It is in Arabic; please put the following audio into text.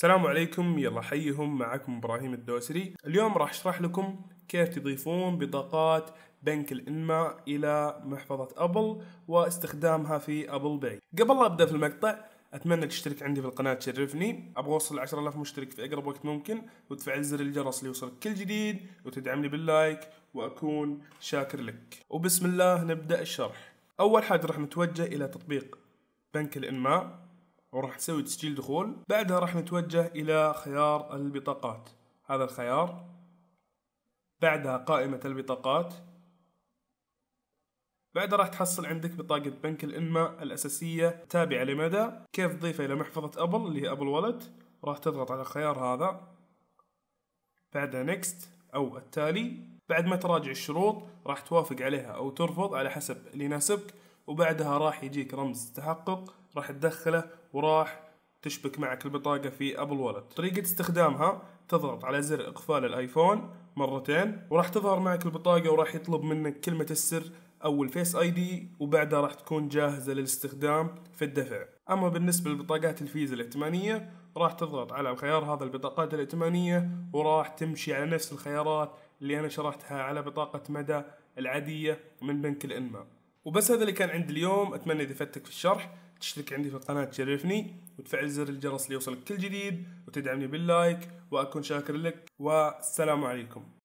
السلام عليكم يلا حيهم معكم ابراهيم الدوسري اليوم راح اشرح لكم كيف تضيفون بطاقات بنك الانماء الى محفظة ابل واستخدامها في ابل باي قبل لا ابدا في المقطع اتمنى تشترك عندي في القناة تشرفني ابغى اوصل 10000 مشترك في اقرب وقت ممكن وتفعل زر الجرس ليوصلك كل جديد وتدعمني باللايك واكون شاكر لك وبسم الله نبدا الشرح اول حاجة راح نتوجه الى تطبيق بنك الانماء وراح تسوي تسجيل دخول بعدها راح نتوجه إلى خيار البطاقات هذا الخيار بعدها قائمة البطاقات بعدها راح تحصل عندك بطاقة بنك الإنماء الأساسية تابعة لمدى كيف تضيفها إلى محفظة أبل اللي هي أبل والت راح تضغط على الخيار هذا بعدها نيكست أو التالي بعد ما تراجع الشروط راح توافق عليها أو ترفض على حسب اللي يناسبك وبعدها راح يجيك رمز تحقق راح تدخله وراح تشبك معك البطاقة في أبل والت طريقة استخدامها تضغط على زر إقفال الآيفون مرتين وراح تظهر معك البطاقة وراح يطلب منك كلمة السر أو الفيس آي دي وبعدها راح تكون جاهزة للاستخدام في الدفع أما بالنسبة للبطاقات الفيزا الائتمانية راح تضغط على الخيار هذا البطاقات الائتمانية وراح تمشي على نفس الخيارات اللي أنا شرحتها على بطاقة مدى العادية من بنك الإنما وبس هذا اللي كان عندي اليوم أتمنى إذا فتك في الشرح تشترك عندي في القناة تشرفني وتفعل زر الجرس ليوصلك كل جديد وتدعمني باللايك وأكون شاكر لك والسلام عليكم